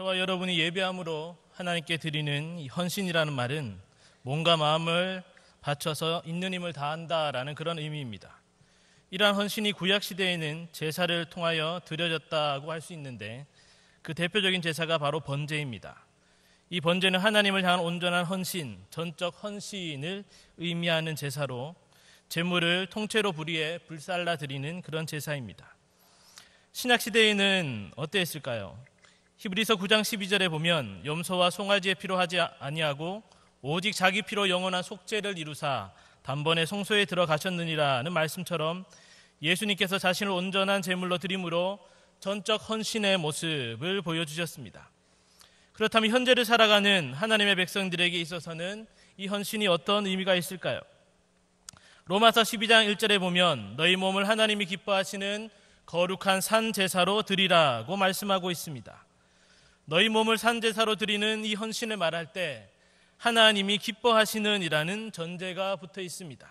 저와 여러분이 예배함으로 하나님께 드리는 헌신이라는 말은 몸과 마음을 바쳐서 있는 힘을 다한다라는 그런 의미입니다. 이러한 헌신이 구약 시대에는 제사를 통하여 드려졌다고 할 수 있는데 그 대표적인 제사가 바로 번제입니다. 이 번제는 하나님을 향한 온전한 헌신, 전적 헌신을 의미하는 제사로 재물을 통째로 불리에 불살라 드리는 그런 제사입니다. 신약 시대에는 어땠을까요? 히브리서 9장 12절에 보면 염소와 송아지의 피로 하지 아니하고 오직 자기 피로 영원한 속죄를 이루사 단번에 성소에 들어가셨느니라는 말씀처럼 예수님께서 자신을 온전한 제물로 드림으로 전적 헌신의 모습을 보여주셨습니다. 그렇다면 현재를 살아가는 하나님의 백성들에게 있어서는 이 헌신이 어떤 의미가 있을까요? 로마서 12장 1절에 보면 너희 몸을 하나님이 기뻐하시는 거룩한 산 제사로 드리라고 말씀하고 있습니다. 너희 몸을 산제사로 드리는 이 헌신을 말할 때 하나님이 기뻐하시는 이라는 전제가 붙어 있습니다.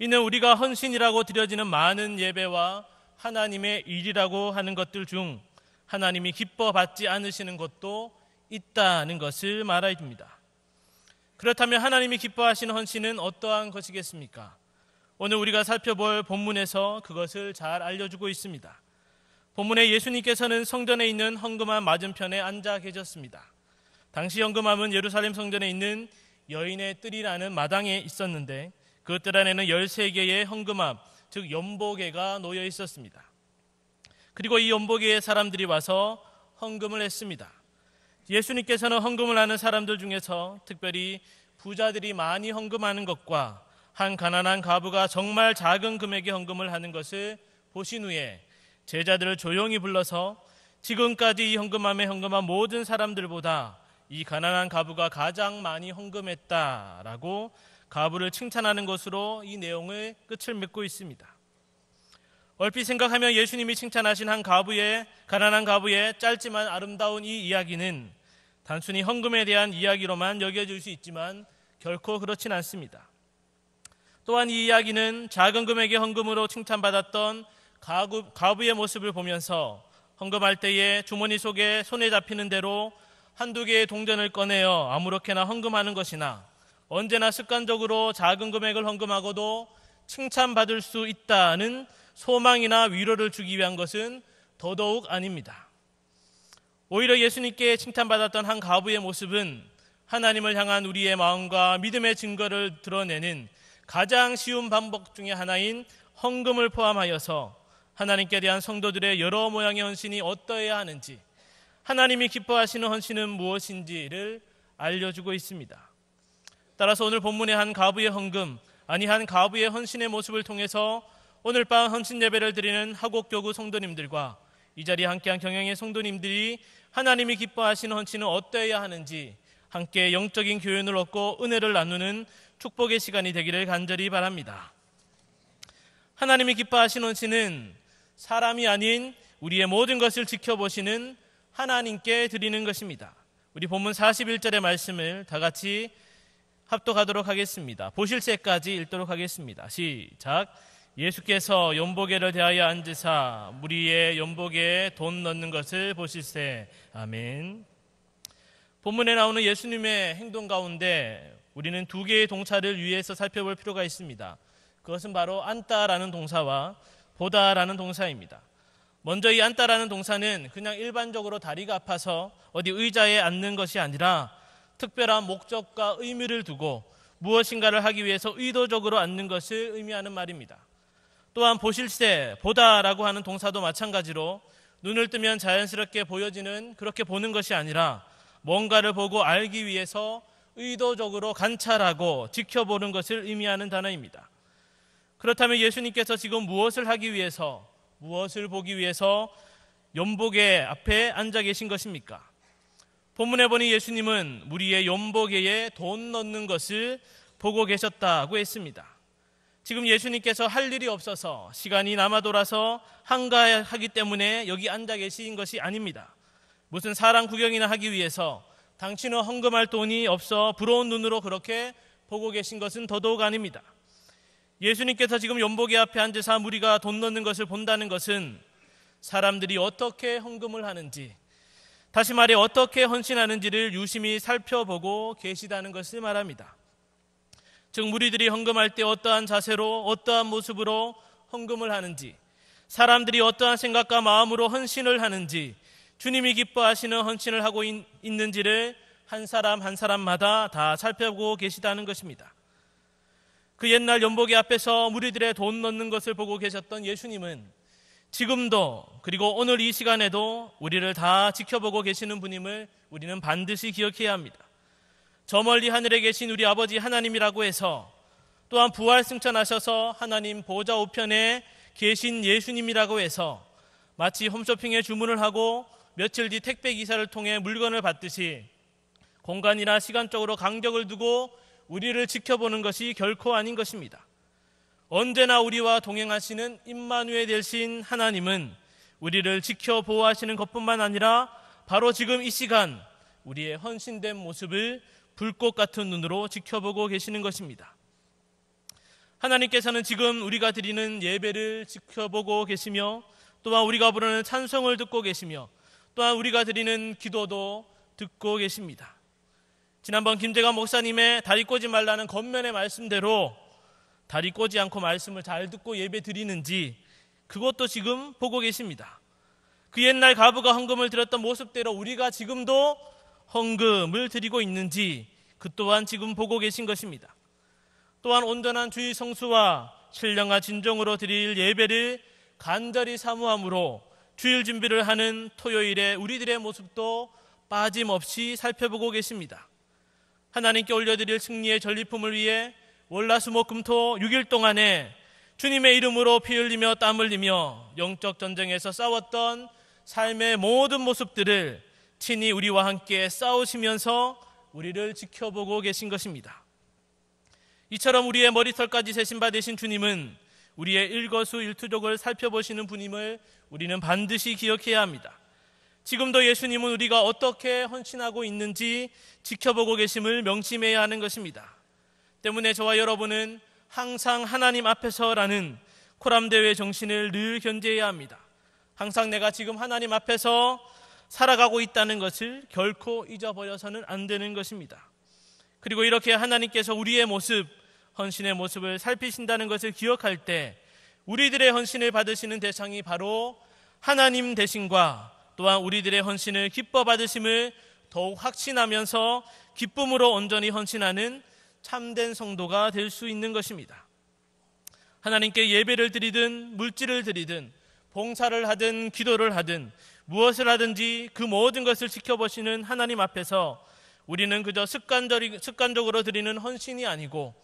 이는 우리가 헌신이라고 드려지는 많은 예배와 하나님의 일이라고 하는 것들 중 하나님이 기뻐 받지 않으시는 것도 있다는 것을 말합니다. 그렇다면 하나님이 기뻐하시는 헌신은 어떠한 것이겠습니까? 오늘 우리가 살펴볼 본문에서 그것을 잘 알려주고 있습니다. 본문에 예수님께서는 성전에 있는 헌금함 맞은편에 앉아 계셨습니다. 당시 헌금함은 예루살렘 성전에 있는 여인의 뜰이라는 마당에 있었는데 그 뜰 안에는 13개의 헌금함, 즉 연보개가 놓여 있었습니다. 그리고 이 연보개에 사람들이 와서 헌금을 했습니다. 예수님께서는 헌금을 하는 사람들 중에서 특별히 부자들이 많이 헌금하는 것과 한 가난한 가부가 정말 작은 금액의 헌금을 하는 것을 보신 후에 제자들을 조용히 불러서 지금까지 이 헌금함에 현금한 모든 사람들보다 이 가난한 가부가 가장 많이 헌금했다라고 가부를 칭찬하는 것으로 이 내용의 끝을 맺고 있습니다. 얼핏 생각하면 예수님이 칭찬하신 한 가부의 가난한 가부의 짧지만 아름다운 이 이야기는 단순히 헌금에 대한 이야기로만 여겨질 수 있지만 결코 그렇진 않습니다. 또한 이 이야기는 작은 금액의 헌금으로 칭찬받았던 가부, 가부의 모습을 보면서 헌금할 때에 주머니 속에 손에 잡히는 대로 한두 개의 동전을 꺼내어 아무렇게나 헌금하는 것이나 언제나 습관적으로 작은 금액을 헌금하고도 칭찬받을 수 있다는 소망이나 위로를 주기 위한 것은 더더욱 아닙니다. 오히려 예수님께 칭찬받았던 한 가부의 모습은 하나님을 향한 우리의 마음과 믿음의 증거를 드러내는 가장 쉬운 방법 중의 하나인 헌금을 포함하여서 하나님께 대한 성도들의 여러 모양의 헌신이 어떠해야 하는지, 하나님이 기뻐하시는 헌신은 무엇인지를 알려주고 있습니다. 따라서 오늘 본문의 한 가부의 헌금, 아니 한 가부의 헌신의 모습을 통해서 오늘 밤 헌신 예배를 드리는 하곡교구 성도님들과 이 자리에 함께한 경영의 성도님들이 하나님이 기뻐하시는 헌신은 어떠해야 하는지 함께 영적인 교훈을 얻고 은혜를 나누는 축복의 시간이 되기를 간절히 바랍니다. 하나님이 기뻐하시는 헌신은 사람이 아닌 우리의 모든 것을 지켜보시는 하나님께 드리는 것입니다. 우리 본문 41절의 말씀을 다 같이 합독하도록 하겠습니다. 보실 새까지 읽도록 하겠습니다. 시작. 예수께서 연보계를 대하여 앉으사 무리의 연보계에 돈 넣는 것을 보실세. 아멘. 본문에 나오는 예수님의 행동 가운데 우리는 두 개의 동사를 위해서 살펴볼 필요가 있습니다. 그것은 바로 앉다라는 동사와 보다라는 동사입니다. 먼저 이 앉다라는 동사는 그냥 일반적으로 다리가 아파서 어디 의자에 앉는 것이 아니라 특별한 목적과 의미를 두고 무엇인가를 하기 위해서 의도적으로 앉는 것을 의미하는 말입니다. 또한 보실새, 보다라고 하는 동사도 마찬가지로 눈을 뜨면 자연스럽게 보여지는 그렇게 보는 것이 아니라 뭔가를 보고 알기 위해서 의도적으로 관찰하고 지켜보는 것을 의미하는 단어입니다. 그렇다면 예수님께서 지금 무엇을 하기 위해서, 무엇을 보기 위해서 연복의 앞에 앉아 계신 것입니까? 본문에 보니 예수님은 우리의 연복에 돈 넣는 것을 보고 계셨다고 했습니다. 지금 예수님께서 할 일이 없어서 시간이 남아 돌아서 한가하기 때문에 여기 앉아 계신 것이 아닙니다. 무슨 사랑 구경이나 하기 위해서 당신은 헌금할 돈이 없어 부러운 눈으로 그렇게 보고 계신 것은 더더욱 아닙니다. 예수님께서 지금 연복의 앞에 앉아서 무리가 돈 넣는 것을 본다는 것은 사람들이 어떻게 헌금을 하는지, 다시 말해 어떻게 헌신하는지를 유심히 살펴보고 계시다는 것을 말합니다. 즉, 무리들이 헌금할 때 어떠한 자세로, 어떠한 모습으로 헌금을 하는지, 사람들이 어떠한 생각과 마음으로 헌신을 하는지, 주님이 기뻐하시는 헌신을 하고 있, 는지를한 사람 한 사람마다 다 살펴보고 계시다는 것입니다. 그 옛날 연복의 앞에서 무리들의 돈 넣는 것을 보고 계셨던 예수님은 지금도 그리고 오늘 이 시간에도 우리를 다 지켜보고 계시는 분임을 우리는 반드시 기억해야 합니다. 저 멀리 하늘에 계신 우리 아버지 하나님이라고 해서 또한 부활 승천하셔서 하나님 보좌 우편에 계신 예수님이라고 해서 마치 홈쇼핑에 주문을 하고 며칠 뒤 택배 기사를 통해 물건을 받듯이 공간이나 시간적으로 간격을 두고 우리를 지켜보는 것이 결코 아닌 것입니다. 언제나 우리와 동행하시는 임마누엘 대신 하나님은 우리를 지켜 보호하시는 것뿐만 아니라 바로 지금 이 시간 우리의 헌신된 모습을 불꽃 같은 눈으로 지켜보고 계시는 것입니다. 하나님께서는 지금 우리가 드리는 예배를 지켜보고 계시며 또한 우리가 부르는 찬송을 듣고 계시며 또한 우리가 드리는 기도도 듣고 계십니다. 지난번 김재관 목사님의 다리 꼬지 말라는 겉면의 말씀대로 다리 꼬지 않고 말씀을 잘 듣고 예배 드리는지 그것도 지금 보고 계십니다. 그 옛날 가부가 헌금을 드렸던 모습대로 우리가 지금도 헌금을 드리고 있는지 그 또한 지금 보고 계신 것입니다. 또한 온전한 주의 성수와 신령과 진정으로 드릴 예배를 간절히 사모함으로 주일 준비를 하는 토요일에 우리들의 모습도 빠짐없이 살펴보고 계십니다. 하나님께 올려드릴 승리의 전리품을 위해 월라수목금토 6일 동안에 주님의 이름으로 피 흘리며 땀 흘리며 영적 전쟁에서 싸웠던 삶의 모든 모습들을 친히 우리와 함께 싸우시면서 우리를 지켜보고 계신 것입니다. 이처럼 우리의 머리털까지 세신 받으신 주님은 우리의 일거수 일투족을 살펴보시는 분임을 우리는 반드시 기억해야 합니다. 지금도 예수님은 우리가 어떻게 헌신하고 있는지 지켜보고 계심을 명심해야 하는 것입니다. 때문에 저와 여러분은 항상 하나님 앞에서라는 코람 대회 정신을 늘 견제해야 합니다. 항상 내가 지금 하나님 앞에서 살아가고 있다는 것을 결코 잊어버려서는 안 되는 것입니다. 그리고 이렇게 하나님께서 우리의 모습, 헌신의 모습을 살피신다는 것을 기억할 때 우리들의 헌신을 받으시는 대상이 바로 하나님 대신과 또한 우리들의 헌신을 기뻐 받으심을 더욱 확신하면서 기쁨으로 온전히 헌신하는 참된 성도가 될 수 있는 것입니다. 하나님께 예배를 드리든 물질을 드리든 봉사를 하든 기도를 하든 무엇을 하든지 그 모든 것을 지켜보시는 하나님 앞에서 우리는 그저 습관적으로 드리는 헌신이 아니고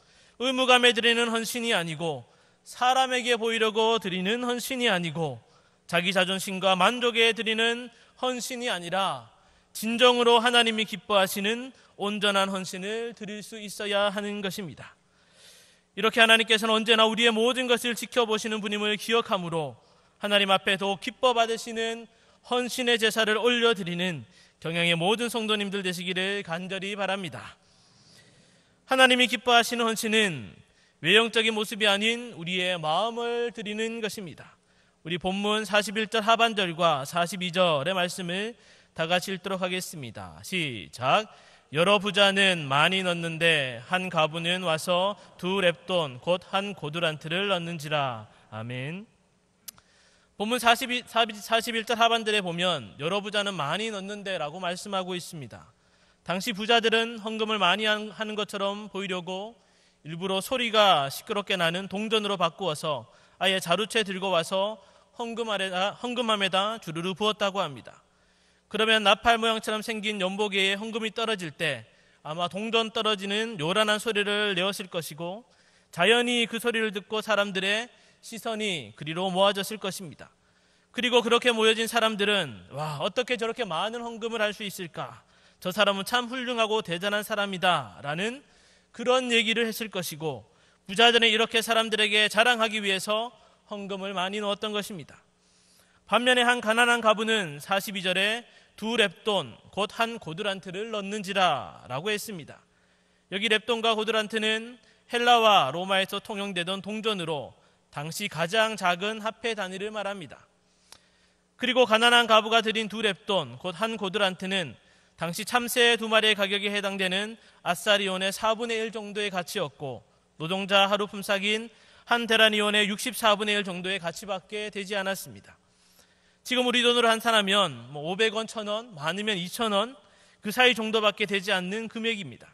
의무감에 드리는 헌신이 아니고 사람에게 보이려고 드리는 헌신이 아니고 자기 자존심과 만족에 드리는 헌신이 아니라 진정으로 하나님이 기뻐하시는 온전한 헌신을 드릴 수 있어야 하는 것입니다. 이렇게 하나님께서는 언제나 우리의 모든 것을 지켜보시는 분임을 기억함으로 하나님 앞에 더욱 기뻐 받으시는 헌신의 제사를 올려드리는 경영의 모든 성도님들 되시기를 간절히 바랍니다. 하나님이 기뻐하시는 헌신은 외형적인 모습이 아닌 우리의 마음을 드리는 것입니다. 우리 본문 41절 하반절과 42절의 말씀을 다 같이 읽도록 하겠습니다. 시작. 여러 부자는 많이 넣는데 한 가부는 와서 두 랩돈 곧 한 고두란트를 넣는지라. 아멘. 본문 42, 41절 하반절에 보면 여러 부자는 많이 넣는데라고 말씀하고 있습니다. 당시 부자들은 헌금을 많이 하는 것처럼 보이려고 일부러 소리가 시끄럽게 나는 동전으로 바꾸어서 아예 자루채 들고 와서 헌금 아래다, 아, 헌금함에다 주르르 부었다고 합니다. 그러면 나팔 모양처럼 생긴 연보기에 헌금이 떨어질 때 아마 동전 떨어지는 요란한 소리를 내었을 것이고 자연히 그 소리를 듣고 사람들의 시선이 그리로 모아졌을 것입니다. 그리고 그렇게 모여진 사람들은 와 어떻게 저렇게 많은 헌금을 할 수 있을까? 저 사람은 참 훌륭하고 대단한 사람이다라는 그런 얘기를 했을 것이고 부자들은 이렇게 사람들에게 자랑하기 위해서 헌금을 많이 넣었던 것입니다. 반면에 한 가난한 가부는 42절에 두 랩돈 곧 한 고드란트를 넣는지라라고 했습니다. 여기 랩돈과 고드란트는 헬라와 로마에서 통용되던 동전으로 당시 가장 작은 화폐 단위를 말합니다. 그리고 가난한 가부가 드린 두 랩돈 곧 한 고드란트는 당시 참새 의두 마리의 가격에 해당되는 아사리온의 4분의 1 정도의 가치였고 노동자 하루 품삯인 한대란니원의 64분의 1 정도의 가치밖에 되지 않았습니다. 지금 우리 돈으로 한산하면 뭐 500원, 1000원, 많으면 2000원 그 사이 정도밖에 되지 않는 금액입니다.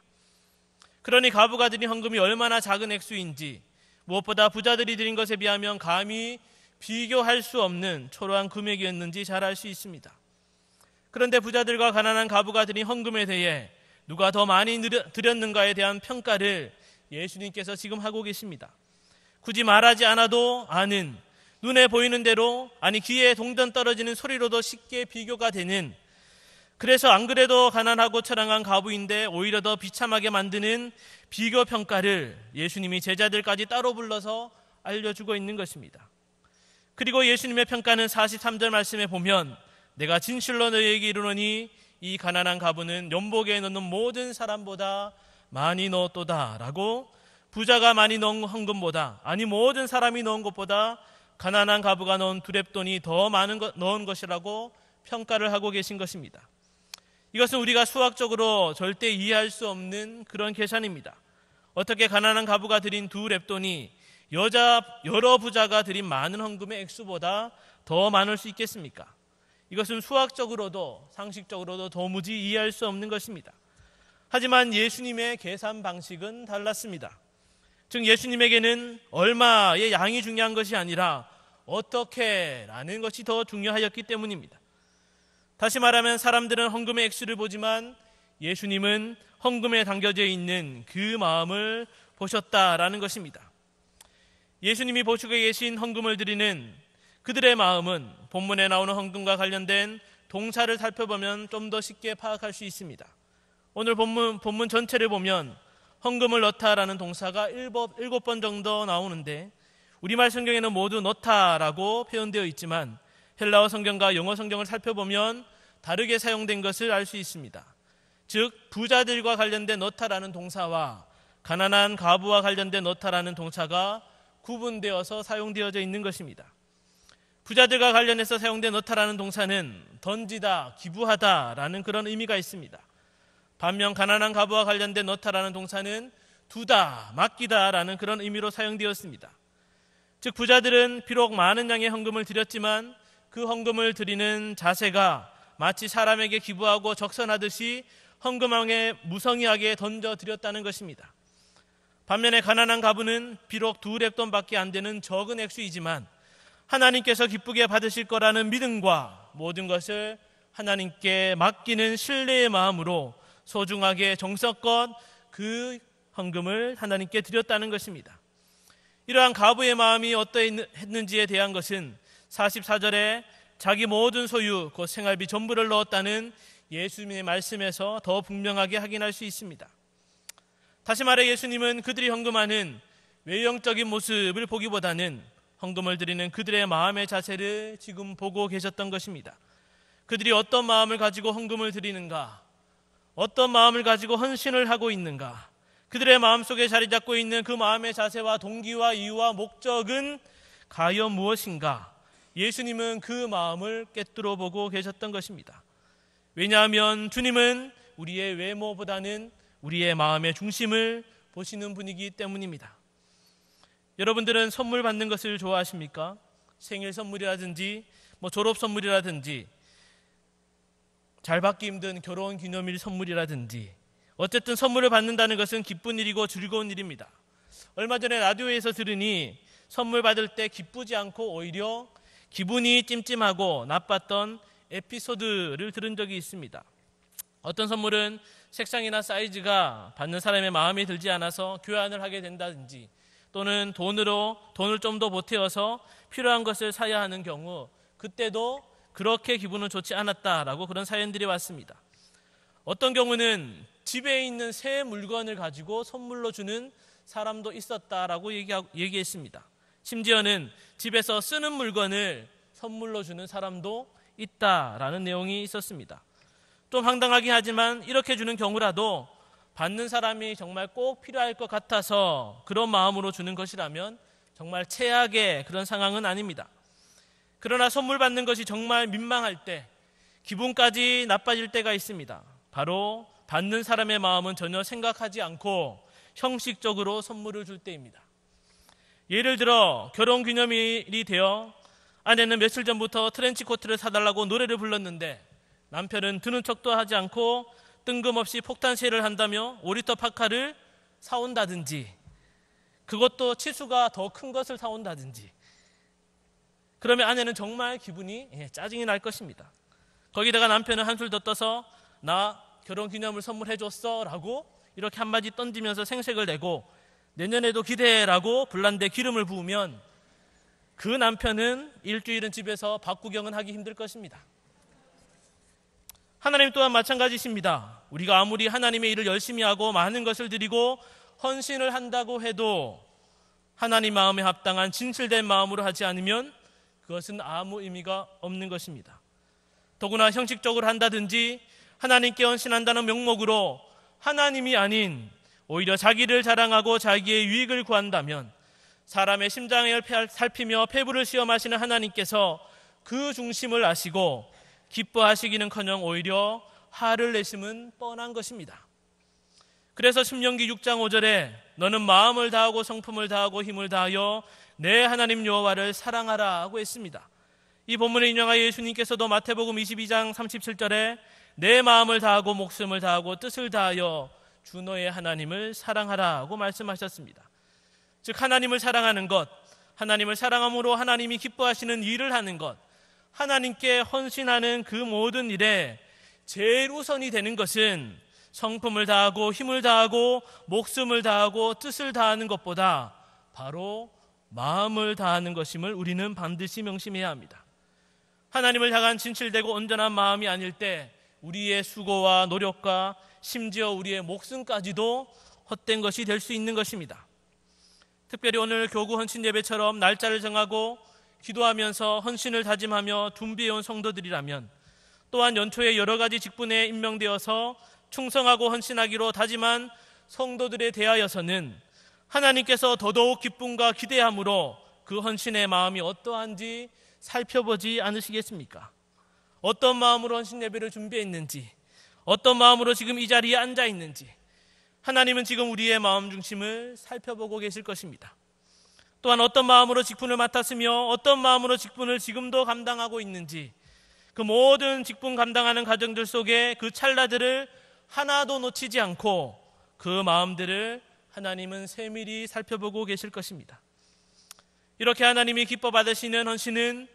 그러니 가부가 드린 헌금이 얼마나 작은 액수인지 무엇보다 부자들이 드린 것에 비하면 감히 비교할 수 없는 초라한 금액이었는지 잘 알 수 있습니다. 그런데 부자들과 가난한 가부가 드린 헌금에 대해 누가 더 많이 드렸는가에 대한 평가를 예수님께서 지금 하고 계십니다. 굳이 말하지 않아도 아는 눈에 보이는 대로 아니 귀에 동전 떨어지는 소리로도 쉽게 비교가 되는 그래서 안 그래도 가난하고 처량한 가부인데 오히려 더 비참하게 만드는 비교 평가를 예수님이 제자들까지 따로 불러서 알려주고 있는 것입니다. 그리고 예수님의 평가는 43절 말씀에 보면 내가 진실로 너희에게 이르노니 이 가난한 가부는 연복에 넣는 모든 사람보다 많이 넣었도다라고 부자가 많이 넣은 헌금보다 아니 모든 사람이 넣은 것보다 가난한 가부가 넣은 두랩돈이 더 많은 것, 넣은 것이라고 평가를 하고 계신 것입니다. 이것은 우리가 수학적으로 절대 이해할 수 없는 그런 계산입니다. 어떻게 가난한 가부가 드린 두 랩돈이 여자 여러 부자가 드린 많은 헌금의 액수보다 더 많을 수 있겠습니까? 이것은 수학적으로도 상식적으로도 도무지 이해할 수 없는 것입니다. 하지만 예수님의 계산 방식은 달랐습니다. 즉 예수님에게는 얼마의 양이 중요한 것이 아니라 어떻게라는 것이 더 중요하였기 때문입니다. 다시 말하면 사람들은 헌금의 액수를 보지만 예수님은 헌금에 담겨져 있는 그 마음을 보셨다라는 것입니다. 예수님이 보시고 계신 헌금을 드리는 그들의 마음은 본문에 나오는 헌금과 관련된 동사를 살펴보면 좀 더 쉽게 파악할 수 있습니다. 오늘 본문, 본문 전체를 보면 헌금을 넣다라는 동사가 일곱, 번 정도 나오는데 우리말 성경에는 모두 넣다라고 표현되어 있지만 헬라어 성경과 영어 성경을 살펴보면 다르게 사용된 것을 알 수 있습니다. 즉 부자들과 관련된 넣다라는 동사와 가난한 가부와 관련된 넣다라는 동사가 구분되어서 사용되어져 있는 것입니다. 부자들과 관련해서 사용된 넣다라는 동사는 던지다, 기부하다라는 그런 의미가 있습니다. 반면 가난한 가부와 관련된 너타라는 동사는 두다, 맡기다라는 그런 의미로 사용되었습니다. 즉 부자들은 비록 많은 양의 헌금을 드렸지만 그 헌금을 드리는 자세가 마치 사람에게 기부하고 적선하듯이 헌금왕에 무성의하게 던져 드렸다는 것입니다. 반면에 가난한 가부는 비록 두 랩돈밖에 안 되는 적은 액수이지만 하나님께서 기쁘게 받으실 거라는 믿음과 모든 것을 하나님께 맡기는 신뢰의 마음으로 소중하게 정성껏 그 헌금을 하나님께 드렸다는 것입니다. 이러한 가부의 마음이 어떠했는지에 대한 것은 44절에 자기 모든 소유, 곧 생활비 전부를 넣었다는 예수님의 말씀에서 더 분명하게 확인할 수 있습니다. 다시 말해 예수님은 그들이 헌금하는 외형적인 모습을 보기보다는 헌금을 드리는 그들의 마음의 자세를 지금 보고 계셨던 것입니다. 그들이 어떤 마음을 가지고 헌금을 드리는가, 어떤 마음을 가지고 헌신을 하고 있는가? 그들의 마음속에 자리 잡고 있는 그 마음의 자세와 동기와 이유와 목적은 과연 무엇인가? 예수님은 그 마음을 깨뜨려 보고 계셨던 것입니다. 왜냐하면 주님은 우리의 외모보다는 우리의 마음의 중심을 보시는 분이기 때문입니다. 여러분들은 선물 받는 것을 좋아하십니까? 생일 선물이라든지 뭐 졸업 선물이라든지 잘 받기 힘든 결혼 기념일 선물이라든지 어쨌든 선물을 받는다는 것은 기쁜 일이고 즐거운 일입니다. 얼마 전에 라디오에서 들으니 선물 받을 때 기쁘지 않고 오히려 기분이 찜찜하고 나빴던 에피소드를 들은 적이 있습니다. 어떤 선물은 색상이나 사이즈가 받는 사람의 마음에 들지 않아서 교환을 하게 된다든지 또는 돈으로 돈을 좀 더 보태어서 필요한 것을 사야 하는 경우 그때도 그렇게 기분은 좋지 않았다라고 그런 사연들이 왔습니다. 어떤 경우는 집에 있는 새 물건을 가지고 선물로 주는 사람도 있었다라고 얘기하, 얘기했습니다. 심지어는 집에서 쓰는 물건을 선물로 주는 사람도 있다라는 내용이 있었습니다. 좀 황당하긴 하지만 이렇게 주는 경우라도 받는 사람이 정말 꼭 필요할 것 같아서 그런 마음으로 주는 것이라면 정말 최악의 그런 상황은 아닙니다. 그러나 선물 받는 것이 정말 민망할 때, 기분까지 나빠질 때가 있습니다. 바로 받는 사람의 마음은 전혀 생각하지 않고 형식적으로 선물을 줄 때입니다. 예를 들어 결혼 기념일이 되어 아내는 며칠 전부터 트렌치 코트를 사달라고 노래를 불렀는데 남편은 드는 척도 하지 않고 뜬금없이 폭탄쉐를 한다며 5리터 파카를 사온다든지 그것도 치수가 더 큰 것을 사온다든지 그러면 아내는 정말 기분이 예, 짜증이 날 것입니다. 거기다가 남편은 한술 더 떠서 나 결혼 기념을 선물해 줬어 라고 이렇게 한마디 던지면서 생색을 내고 내년에도 기대 라고 불난데 기름을 부으면 그 남편은 일주일은 집에서 밥구경은 하기 힘들 것입니다. 하나님 또한 마찬가지십니다. 우리가 아무리 하나님의 일을 열심히 하고 많은 것을 드리고 헌신을 한다고 해도 하나님 마음에 합당한 진실된 마음으로 하지 않으면 그것은 아무 의미가 없는 것입니다. 더구나 형식적으로 한다든지 하나님께 헌신한다는 명목으로 하나님이 아닌 오히려 자기를 자랑하고 자기의 유익을 구한다면 사람의 심장을 살피며 폐부를 시험하시는 하나님께서 그 중심을 아시고 기뻐하시기는커녕 오히려 화를 내심은 뻔한 것입니다. 그래서 신명기 6장 5절에 너는 마음을 다하고 성품을 다하고 힘을 다하여 내 하나님 여호와를 사랑하라 하고 했습니다. 이 본문을 인용하여 예수님께서도 마태복음 22장 37절에 내 마음을 다하고 목숨을 다하고 뜻을 다하여 주 너의 하나님을 사랑하라고 말씀하셨습니다. 즉 하나님을 사랑하는 것, 하나님을 사랑함으로 하나님이 기뻐하시는 일을 하는 것, 하나님께 헌신하는 그 모든 일에 제일 우선이 되는 것은 성품을 다하고 힘을 다하고 목숨을 다하고 뜻을 다하는 것보다 바로 마음을 다하는 것임을 우리는 반드시 명심해야 합니다. 하나님을 향한 진실되고 온전한 마음이 아닐 때 우리의 수고와 노력과 심지어 우리의 목숨까지도 헛된 것이 될 수 있는 것입니다. 특별히 오늘 교구 헌신 예배처럼 날짜를 정하고 기도하면서 헌신을 다짐하며 준비해온 성도들이라면 또한 연초에 여러 가지 직분에 임명되어서 충성하고 헌신하기로 다짐한 성도들에 대하여서는 하나님께서 더더욱 기쁨과 기대함으로 그 헌신의 마음이 어떠한지 살펴보지 않으시겠습니까? 어떤 마음으로 헌신 예배를 준비했는지, 어떤 마음으로 지금 이 자리에 앉아 있는지, 하나님은 지금 우리의 마음 중심을 살펴보고 계실 것입니다. 또한 어떤 마음으로 직분을 맡았으며 어떤 마음으로 직분을 지금도 감당하고 있는지 그 모든 직분 감당하는 가정들 속에 그 찰나들을 하나도 놓치지 않고 그 마음들을 하나님은 세밀히 살펴보고 계실 것입니다. 이렇게 하나님이 기뻐 받으시는 헌신은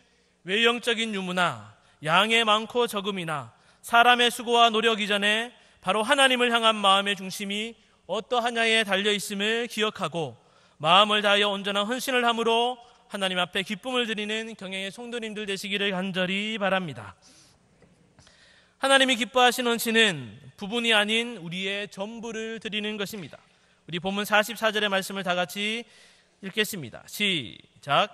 외형적인 유무나 양의 많고 적음이나 사람의 수고와 노력 이전에 바로 하나님을 향한 마음의 중심이 어떠하냐에 달려 있음을 기억하고 마음을 다하여 온전한 헌신을 함으로 하나님 앞에 기쁨을 드리는 경영의 성도님들 되시기를 간절히 바랍니다. 하나님이 기뻐하시는 헌신은 부분이 아닌 우리의 전부를 드리는 것입니다. 우리 본문 44절의 말씀을 다 같이 읽겠습니다. 시작.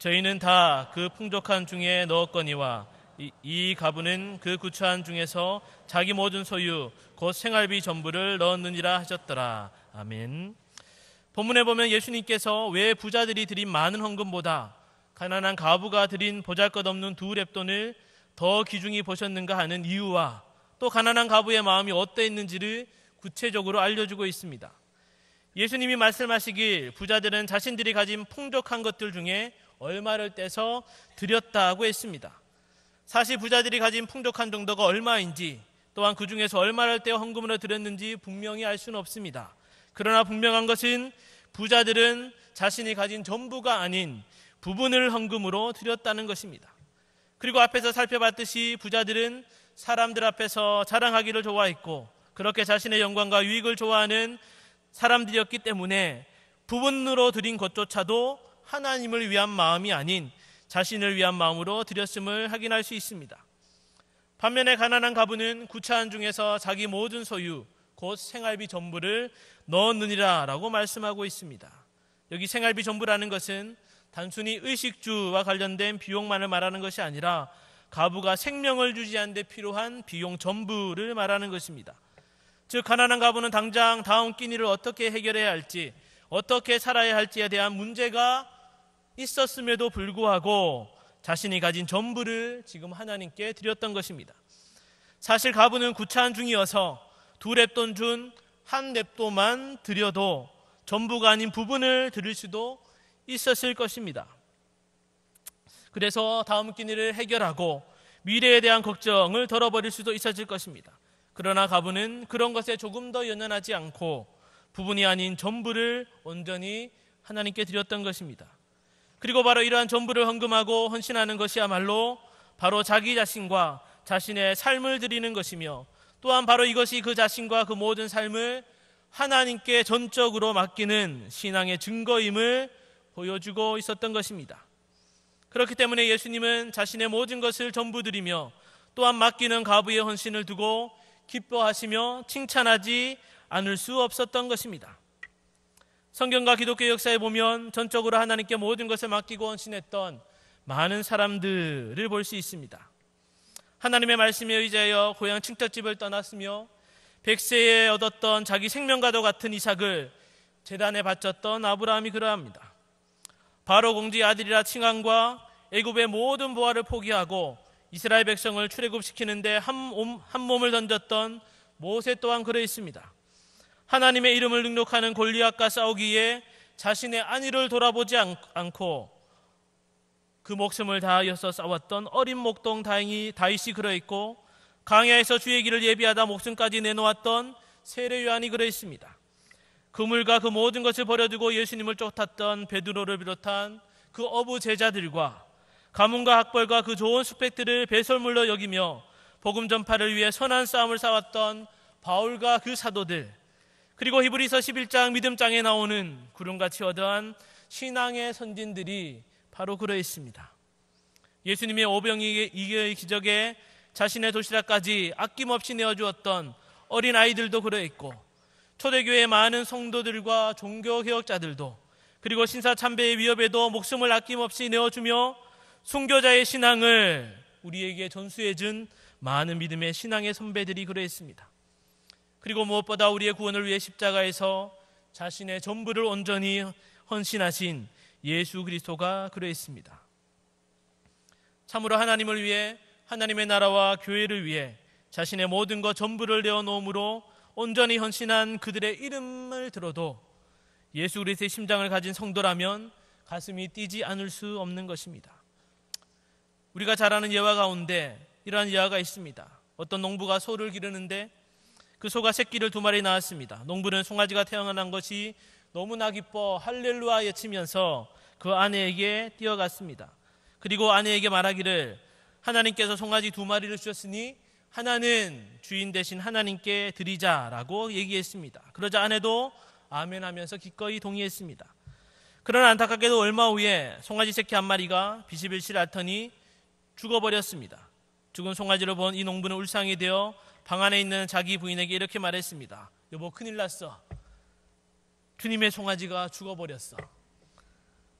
저희는 다 그 풍족한 중에 넣었거니와 이, 이, 가부는 그 구차한 중에서 자기 모든 소유 곧 생활비 전부를 넣었느니라 하셨더라. 아멘. 본문에 보면 예수님께서 왜 부자들이 드린 많은 헌금보다 가난한 가부가 드린 보잘것없는 두 랩돈을 더 귀중히 보셨는가 하는 이유와 또 가난한 가부의 마음이 어떠했는지를 구체적으로 알려주고 있습니다. 예수님이 말씀하시길 부자들은 자신들이 가진 풍족한 것들 중에 얼마를 떼서 드렸다고 했습니다. 사실 부자들이 가진 풍족한 정도가 얼마인지 또한 그 중에서 얼마를 떼어 헌금으로 드렸는지 분명히 알 수는 없습니다. 그러나 분명한 것은 부자들은 자신이 가진 전부가 아닌 부분을 헌금으로 드렸다는 것입니다. 그리고 앞에서 살펴봤듯이 부자들은 사람들 앞에서 자랑하기를 좋아했고 그렇게 자신의 영광과 유익을 좋아하는 사람들이었기 때문에 부분으로 드린 것조차도 하나님을 위한 마음이 아닌 자신을 위한 마음으로 드렸음을 확인할 수 있습니다. 반면에 가난한 가부는 구차한 중에서 자기 모든 소유, 곧 생활비 전부를 넣었느니라 라고 말씀하고 있습니다. 여기 생활비 전부라는 것은 단순히 의식주와 관련된 비용만을 말하는 것이 아니라 가부가 생명을 유지하는데 필요한 비용 전부를 말하는 것입니다. 즉 가난한 가부는 당장 다음 끼니를 어떻게 해결해야 할지 어떻게 살아야 할지에 대한 문제가 있었음에도 불구하고 자신이 가진 전부를 지금 하나님께 드렸던 것입니다. 사실 가부는 구차한 중이어서 두 랩돈 준 한랩돈만 드려도 전부가 아닌 부분을 드릴 수도 있었을 것입니다. 그래서 다음 끼니를 해결하고 미래에 대한 걱정을 덜어버릴 수도 있었을 것입니다. 그러나 가부는 그런 것에 조금 더 연연하지 않고 부분이 아닌 전부를 온전히 하나님께 드렸던 것입니다. 그리고 바로 이러한 전부를 헌금하고 헌신하는 것이야말로 바로 자기 자신과 자신의 삶을 드리는 것이며 또한 바로 이것이 그 자신과 그 모든 삶을 하나님께 전적으로 맡기는 신앙의 증거임을 보여주고 있었던 것입니다. 그렇기 때문에 예수님은 자신의 모든 것을 전부 드리며 또한 맡기는 가부의 헌신을 두고 기뻐하시며 칭찬하지 않을 수 없었던 것입니다. 성경과 기독교 역사에 보면 전적으로 하나님께 모든 것을 맡기고 헌신했던 많은 사람들을 볼 수 있습니다. 하나님의 말씀에 의지하여 고향 칭터집을 떠났으며 백세에 얻었던 자기 생명과도 같은 이삭을 재단에 바쳤던 아브라함이 그러합니다. 바로 공지 아들이라 칭함과 애굽의 모든 부하를 포기하고 이스라엘 백성을 출애굽시키는데 한 몸을 던졌던 모세 또한 그래 있습니다. 하나님의 이름을 능력하는 골리앗과 싸우기에 자신의 안위를 돌아보지 않고 그 목숨을 다하여서 싸웠던 어린 목동 다행히 다윗이 그려 있고 강야에서 주의 길을 예비하다 목숨까지 내놓았던 세례 요한이 그려 있습니다. 그물과 그 모든 것을 버려두고 예수님을 쫓았던 베드로를 비롯한 그 어부 제자들과 가문과 학벌과 그 좋은 스펙들을 배설물로 여기며 복음 전파를 위해 선한 싸움을 싸웠던 바울과 그 사도들 그리고 히브리서 11장 믿음장에 나오는 구름같이 어떠한 신앙의 선진들이 바로 그러 있습니다. 예수님의 오병이의 기적에 자신의 도시락까지 아낌없이 내어주었던 어린 아이들도 그러 있고 초대교회 의 많은 성도들과 종교 개혁자들도 그리고 신사 참배의 위협에도 목숨을 아낌없이 내어주며 순교자의 신앙을 우리에게 전수해 준 많은 믿음의 신앙의 선배들이 그러했습니다. 그리고 무엇보다 우리의 구원을 위해 십자가에서 자신의 전부를 온전히 헌신하신 예수 그리스도가 그러했습니다. 참으로 하나님을 위해 하나님의 나라와 교회를 위해 자신의 모든 것 전부를 내어놓음으로 온전히 헌신한 그들의 이름을 들어도 예수 그리스도의 심장을 가진 성도라면 가슴이 뛰지 않을 수 없는 것입니다. 우리가 잘 아는 예화 가운데 이러한 예화가 있습니다. 어떤 농부가 소를 기르는데 그 소가 새끼를 두 마리 낳았습니다. 농부는 송아지가 태어난 것이 너무나 기뻐 할렐루야 외치면서 그 아내에게 뛰어갔습니다. 그리고 아내에게 말하기를 하나님께서 송아지 두 마리를 주셨으니 하나는 주인 대신 하나님께 드리자라고 얘기했습니다. 그러자 아내도 아멘 하면서 기꺼이 동의했습니다. 그러나 안타깝게도 얼마 후에 송아지 새끼 한 마리가 비실비실 앓더니 죽어버렸습니다. 죽은 송아지를 본 이 농부는 울상이 되어 방 안에 있는 자기 부인에게 이렇게 말했습니다. 여보 큰일 났어. 주님의 송아지가 죽어버렸어.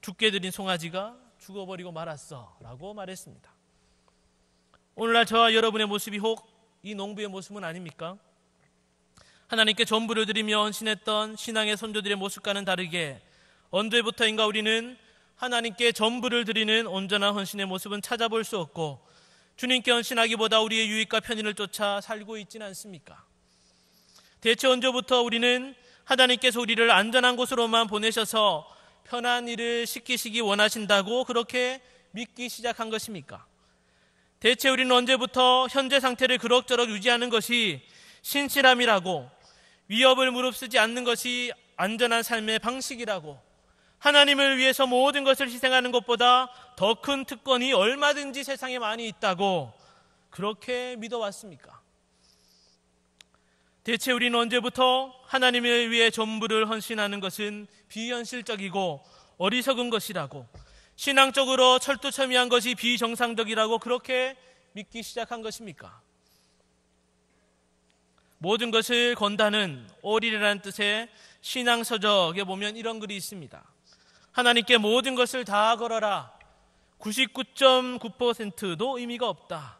죽게 들인 송아지가 죽어버리고 말았어. 라고 말했습니다. 오늘날 저와 여러분의 모습이 혹 이 농부의 모습은 아닙니까? 하나님께 전부를 드리며 헌신했던 신앙의 선조들의 모습과는 다르게 언제부터인가 우리는 하나님께 전부를 드리는 온전한 헌신의 모습은 찾아볼 수 없고 주님께 헌신하기보다 우리의 유익과 편의를 쫓아 살고 있지는 않습니까? 대체 언제부터 우리는 하나님께서 우리를 안전한 곳으로만 보내셔서 편한 일을 시키시기 원하신다고 그렇게 믿기 시작한 것입니까? 대체 우리는 언제부터 현재 상태를 그럭저럭 유지하는 것이 신실함이라고 위협을 무릅쓰지 않는 것이 안전한 삶의 방식이라고 하나님을 위해서 모든 것을 희생하는 것보다 더 큰 특권이 얼마든지 세상에 많이 있다고 그렇게 믿어왔습니까? 대체 우리는 언제부터 하나님을 위해 전부를 헌신하는 것은 비현실적이고 어리석은 것이라고 신앙적으로 철두 철미한 것이 비정상적이라고 그렇게 믿기 시작한 것입니까? 모든 것을 건다는 오리라는 뜻의 신앙서적에 보면 이런 글이 있습니다. 하나님께 모든 것을 다 걸어라. 99.9%도 의미가 없다.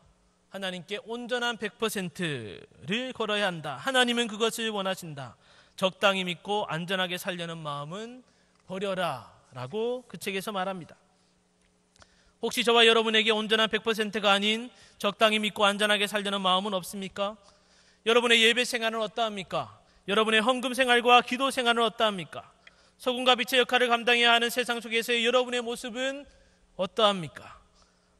하나님께 온전한 100%를 걸어야 한다. 하나님은 그것을 원하신다. 적당히 믿고 안전하게 살려는 마음은 버려라. 라고 그 책에서 말합니다. 혹시 저와 여러분에게 온전한 100%가 아닌 적당히 믿고 안전하게 살려는 마음은 없습니까? 여러분의 예배 생활은 어떠합니까? 여러분의 헌금 생활과 기도 생활은 어떠합니까? 소금과 빛의 역할을 감당해야 하는 세상 속에서의 여러분의 모습은 어떠합니까?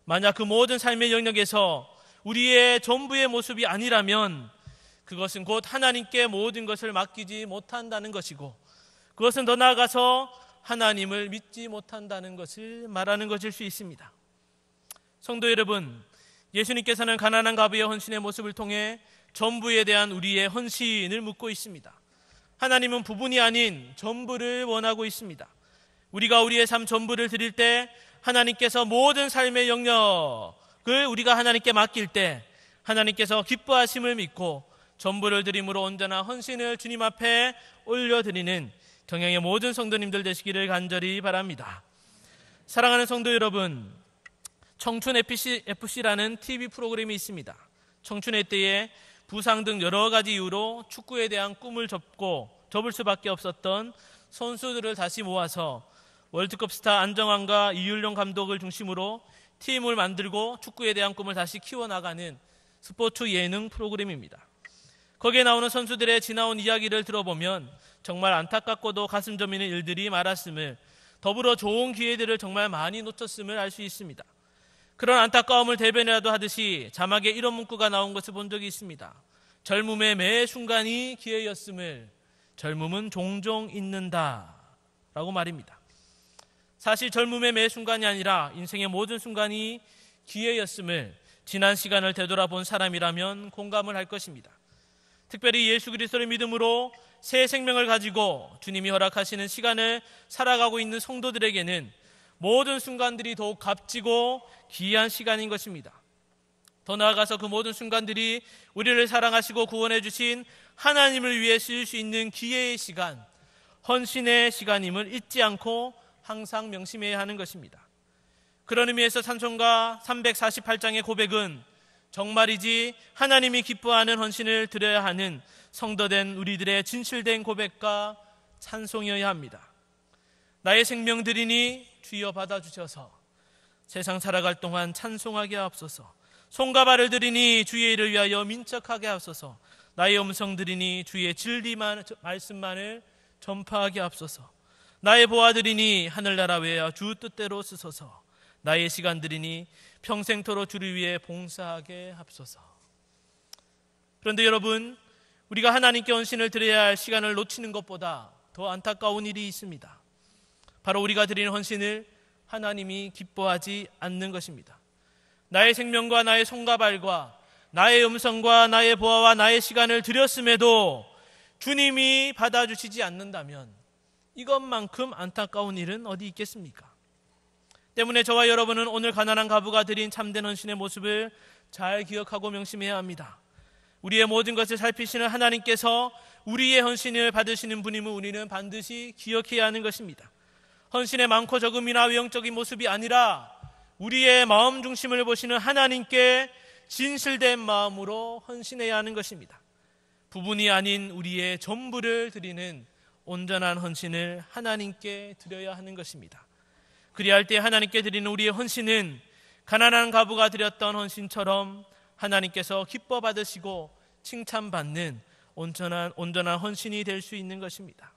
만약 그 모든 삶의 영역에서 우리의 전부의 모습이 아니라면 그것은 곧 하나님께 모든 것을 맡기지 못한다는 것이고 그것은 더 나아가서 하나님을 믿지 못한다는 것을 말하는 것일 수 있습니다. 성도 여러분, 예수님께서는 가난한 가부의 헌신의 모습을 통해 전부에 대한 우리의 헌신을 묻고 있습니다. 하나님은 부분이 아닌 전부를 원하고 있습니다. 우리가 우리의 삶 전부를 드릴 때 하나님께서 모든 삶의 영역을 우리가 하나님께 맡길 때 하나님께서 기뻐하심을 믿고 전부를 드림으로 언제나 헌신을 주님 앞에 올려드리는 경영의 모든 성도님들 되시기를 간절히 바랍니다. 사랑하는 성도 여러분, 청춘 FC, FC라는 TV 프로그램이 있습니다. 청춘의 때에 부상 등 여러 가지 이유로 축구에 대한 꿈을 접고 접을 수밖에 없었던 선수들을 다시 모아서 월드컵 스타 안정환과 이윤룡 감독을 중심으로 팀을 만들고 축구에 대한 꿈을 다시 키워나가는 스포츠 예능 프로그램입니다. 거기에 나오는 선수들의 지나온 이야기를 들어보면 정말 안타깝고도 가슴 저미는 일들이 많았음을 더불어 좋은 기회들을 정말 많이 놓쳤음을 알 수 있습니다. 그런 안타까움을 대변이라도 하듯이 자막에 이런 문구가 나온 것을 본 적이 있습니다. 젊음의 매 순간이 기회였음을 젊음은 종종 잊는다. 라고 말입니다. 사실 젊음의 매 순간이 아니라 인생의 모든 순간이 기회였음을 지난 시간을 되돌아본 사람이라면 공감을 할 것입니다. 특별히 예수 그리스도를 믿음으로 새 생명을 가지고 주님이 허락하시는 시간을 살아가고 있는 성도들에게는 모든 순간들이 더욱 값지고 귀한 시간인 것입니다. 더 나아가서 그 모든 순간들이 우리를 사랑하시고 구원해 주신 하나님을 위해 쓰일 수 있는 기회의 시간, 헌신의 시간임을 잊지 않고 항상 명심해야 하는 것입니다. 그런 의미에서 산송가 348장의 고백은 정말이지 하나님이 기뻐하는 헌신을 드려야 하는 성도된 우리들의 진실된 고백과 찬송이어야 합니다. 나의 생명 드리니 뒤여 받아주셔서 세상 살아갈 동안 찬송하게 하옵소서 손과 발을 드리니 주의 일을 위하여 민척하게 하옵소서 나의 음성 들이니 주의 진리만 말씀만을 전파하게 하옵소서 나의 보아들이니 하늘나라 외야 주 뜻대로 쓰소서 나의 시간들이니 평생토록 주를 위해 봉사하게 하옵소서 그런데 여러분 우리가 하나님께 헌신을 드려야 할 시간을 놓치는 것보다 더 안타까운 일이 있습니다 바로 우리가 드리는 헌신을 하나님이 기뻐하지 않는 것입니다. 나의 생명과 나의 손과 발과 나의 음성과 나의 보아와 나의 시간을 드렸음에도 주님이 받아주시지 않는다면 이것만큼 안타까운 일은 어디 있겠습니까? 때문에 저와 여러분은 오늘 가난한 가부가 드린 참된 헌신의 모습을 잘 기억하고 명심해야 합니다. 우리의 모든 것을 살피시는 하나님께서 우리의 헌신을 받으시는 분임을 우리는 반드시 기억해야 하는 것입니다. 헌신의 많고 적음이나 외형적인 모습이 아니라 우리의 마음 중심을 보시는 하나님께 진실된 마음으로 헌신해야 하는 것입니다. 부분이 아닌 우리의 전부를 드리는 온전한 헌신을 하나님께 드려야 하는 것입니다. 그리할 때 하나님께 드리는 우리의 헌신은 가난한 가부가 드렸던 헌신처럼 하나님께서 기뻐 받으시고 칭찬받는 온전한, 온전한 헌신이 될 수 있는 것입니다.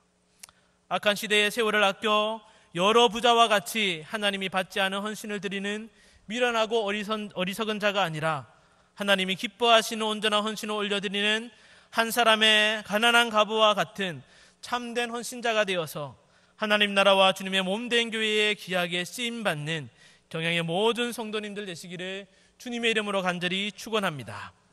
악한 시대의 세월을 아껴 여러 부자와 같이 하나님이 받지 않은 헌신을 드리는 미련하고 어리선, 어리석은 자가 아니라 하나님이 기뻐하시는 온전한 헌신을 올려드리는 한 사람의 가난한 가부와 같은 참된 헌신자가 되어서 하나님 나라와 주님의 몸된 교회의 기약에 쓰임 받는 경향의 모든 성도님들 되시기를 주님의 이름으로 간절히 축원합니다.